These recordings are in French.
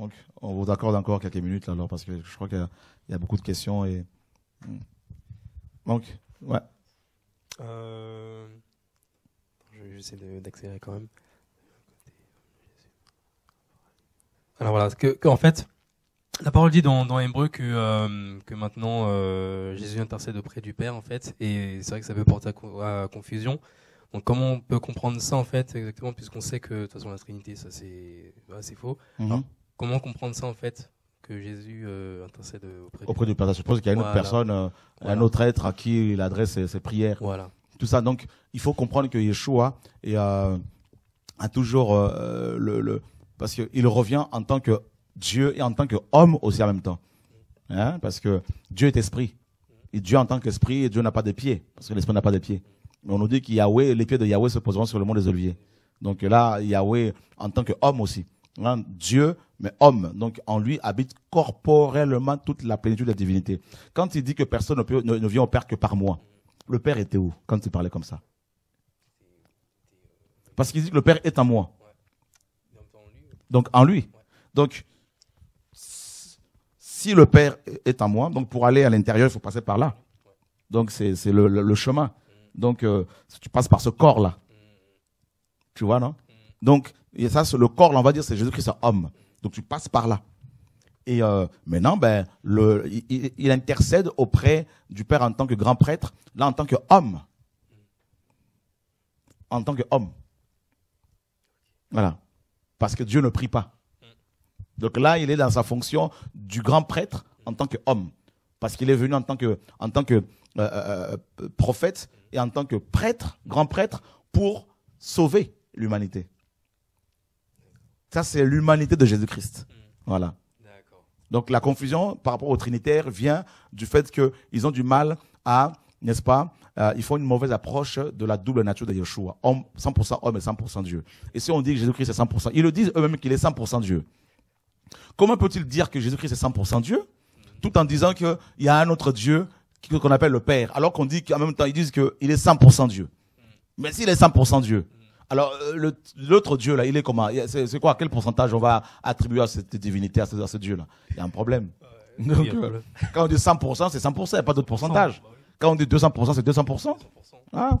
Donc, on vous accorde encore quelques minutes, là, alors, parce que je crois qu'il y, a beaucoup de questions. Et... Hmm. Donc, ouais. Euh... essayer d'accélérer quand même. Alors voilà, que, en fait, la parole dit dans, dans que, euh, que maintenant euh, Jésus intercède auprès du Père, en fait, et c'est vrai que ça peut porter à, confusion. Donc comment on peut comprendre ça, en fait, exactement, puisqu'on sait que, de toute façon, la Trinité, ça c'est bah, c'est faux. Mm-hmm. Comment comprendre ça en fait que Jésus euh, intercède euh, auprès, auprès du Père. Je suppose qu'il y a une autre personne, euh, un autre être à qui il adresse ses, prières. Voilà. Tout ça. Donc, il faut comprendre que Yeshua a toujours le, parce qu'il revient en tant que Dieu et en tant qu'homme aussi en même temps. Hein, parce que Dieu est esprit. Et Dieu en tant qu'esprit, Dieu n'a pas de pieds. Parce que l'esprit n'a pas de pieds. Mais on nous dit que les pieds de Yahweh se poseront sur le mont des oliviers. Donc là, Yahweh en tant qu'homme aussi. Hein, Dieu, mais homme. Donc en lui habite corporellement toute la plénitude de la divinité. Quand il dit que personne ne, vient au Père que par moi, le Père était où quand il parlait comme ça Parce qu'il dit que le Père est en moi. Donc en lui. Donc si le Père est en moi, donc pour aller à l'intérieur, il faut passer par là. Donc c'est le, chemin. Donc euh, tu passes par ce corps-là. Tu vois, non donc, ça, le corps, on va dire, c'est Jésus-Christ homme. Donc, tu passes par là. Et euh, maintenant, ben, le, il, intercède auprès du Père en tant que grand prêtre, là, en tant qu'homme. En tant qu'homme. Voilà. Parce que Dieu ne prie pas. Donc là, il est dans sa fonction du grand prêtre en tant qu'homme. Parce qu'il est venu en tant que, en tant que euh, euh, prophète et en tant que prêtre, grand prêtre, pour sauver l'humanité. Ça, c'est l'humanité de Jésus-Christ. Mm. Voilà. Donc la confusion par rapport au Trinitaire vient du fait qu'ils ont du mal à, n'est-ce pas, euh, ils font une mauvaise approche de la double nature de Yeshua, homme, 100% homme et 100% Dieu. Et si on dit que Jésus-Christ est 100%, ils le disent eux-mêmes qu'il est 100% Dieu. Comment peut-il dire que Jésus-Christ est 100% Dieu tout en disant qu'il y a un autre Dieu qu'on appelle le Père, alors qu'on dit qu'en même temps, ils disent qu'il est 100% Dieu. Mm. Mais s'il est 100% Dieu, mm. Alors, euh, l'autre dieu, là, il est comment C'est quoi Quel pourcentage on va attribuer à cette divinité, à ce, dieu-là Il y a un problème. Euh, euh, quand on dit 100%, c'est 100%, il n'y a pas d'autre pourcentage. Bah quand on dit 200%, c'est 200%. Ah. Ah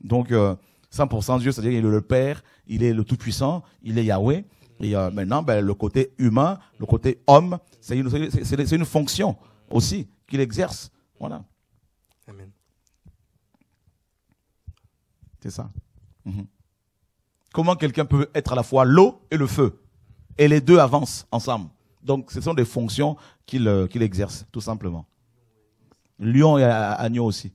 Donc, 100% Dieu, c'est-à-dire qu'il est le Père, il est le Tout-Puissant, il est Yahweh. Et maintenant, ben, le côté humain, le côté homme, c'est une, fonction aussi qu'il exerce. Voilà. Amen. C'est ça. Mhm. Comment quelqu'un peut être à la fois l'eau et le feu Et les deux avancent ensemble. Donc ce sont des fonctions qu'il euh, exerce, tout simplement. Lion et euh, agneau aussi.